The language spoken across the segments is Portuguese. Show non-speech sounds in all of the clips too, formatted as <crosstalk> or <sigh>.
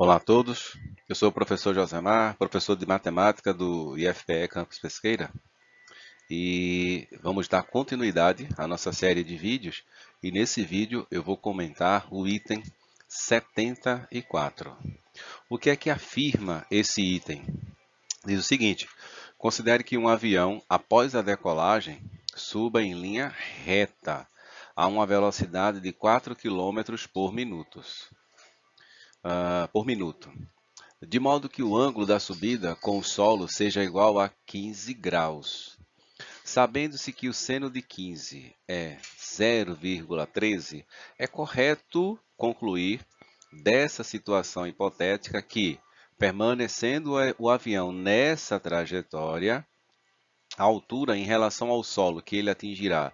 Olá a todos, eu sou o professor Josemar, professor de matemática do IFPE Campus Pesqueira e vamos dar continuidade à nossa série de vídeos e nesse vídeo eu vou comentar o item 74. O que é que afirma esse item? Diz o seguinte, considere que um avião após a decolagem suba em linha reta a uma velocidade de 4 km por minuto uh, por minuto, de modo que o ângulo da subida com o solo seja igual a 15 graus. Sabendo-se que o seno de 15 é 0,13, é correto concluir dessa situação hipotética que, permanecendo o avião nessa trajetória, a altura em relação ao solo que ele atingirá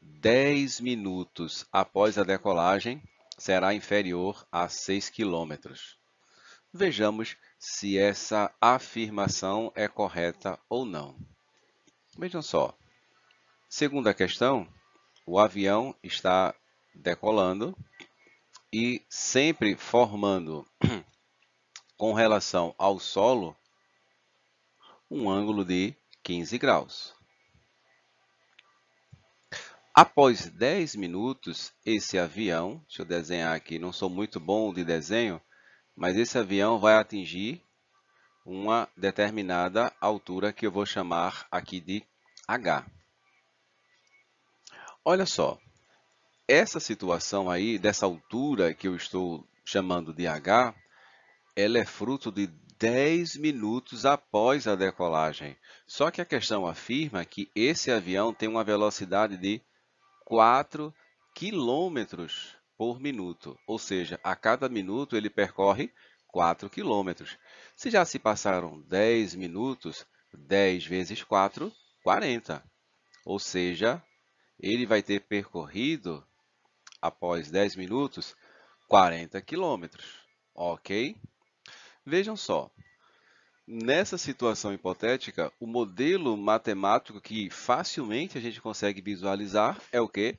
10 minutos após a decolagem será inferior a 6 km. Vejamos se essa afirmação é correta ou não. Vejam só. Segunda questão, o avião está decolando e sempre formando <clears throat> com relação ao solo um ângulo de 15 graus. Após 10 minutos, esse avião, deixa eu desenhar aqui, não sou muito bom de desenho, mas esse avião vai atingir uma determinada altura que eu vou chamar aqui de H. Olha só, essa situação aí, dessa altura que eu estou chamando de H, ela é fruto de 10 minutos após a decolagem. Só que a questão afirma que esse avião tem uma velocidade de 4 quilômetros por minuto, ou seja, a cada minuto ele percorre 4 quilômetros. Se já se passaram 10 minutos, 10 vezes 4, 40. Ou seja, ele vai ter percorrido, após 10 minutos, 40 quilômetros. Ok? Vejam só, Nessa situação hipotética, o modelo matemático que facilmente a gente consegue visualizar é o que?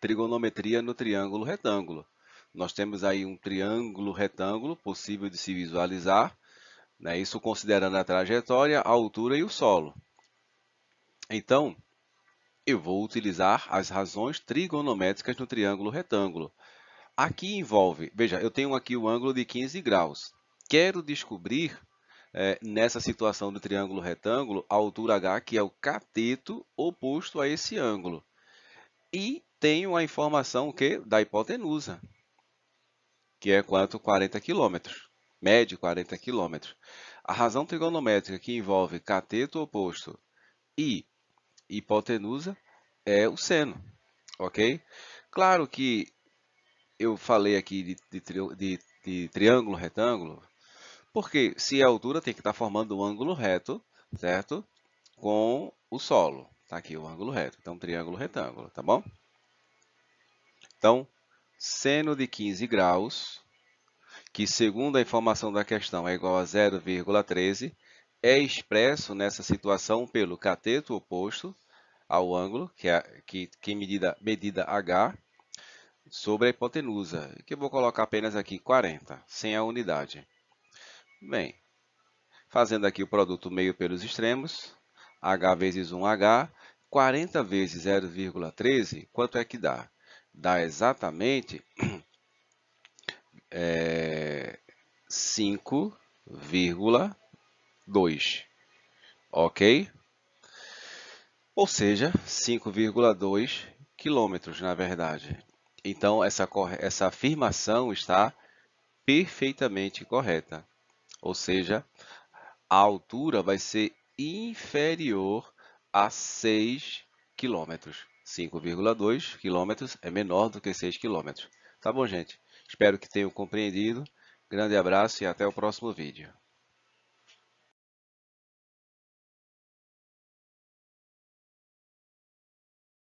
Trigonometria no triângulo retângulo. Nós temos aí um triângulo retângulo possível de se visualizar, né? isso considerando a trajetória, a altura e o solo. Então, eu vou utilizar as razões trigonométricas no triângulo retângulo. Aqui envolve, veja, eu tenho aqui o ângulo de 15 graus. Quero descobrir é, nessa situação do triângulo retângulo, a altura H, que é o cateto oposto a esse ângulo. E tenho a informação que da hipotenusa, que é quanto 40 quilômetros, médio 40 quilômetros. A razão trigonométrica que envolve cateto oposto e hipotenusa é o seno, ok? Claro que eu falei aqui de, de, de, de triângulo retângulo, porque se é altura, tem que estar tá formando um ângulo reto, certo? Com o solo. Está aqui o ângulo reto. Então, triângulo retângulo, tá bom? Então, seno de 15 graus, que segundo a informação da questão é igual a 0,13, é expresso nessa situação pelo cateto oposto ao ângulo, que é, que, que é medida, medida H, sobre a hipotenusa, que eu vou colocar apenas aqui 40, sem a unidade. Bem, fazendo aqui o produto meio pelos extremos, h vezes 1h, 40 vezes 0,13, quanto é que dá? Dá exatamente <clears throat> é, 5,2, ok? Ou seja, 5,2 quilômetros, na verdade. Então, essa, essa afirmação está perfeitamente correta. Ou seja, a altura vai ser inferior a 6 quilômetros. 5,2 quilômetros é menor do que 6 quilômetros. Tá bom, gente? Espero que tenham compreendido. Grande abraço e até o próximo vídeo.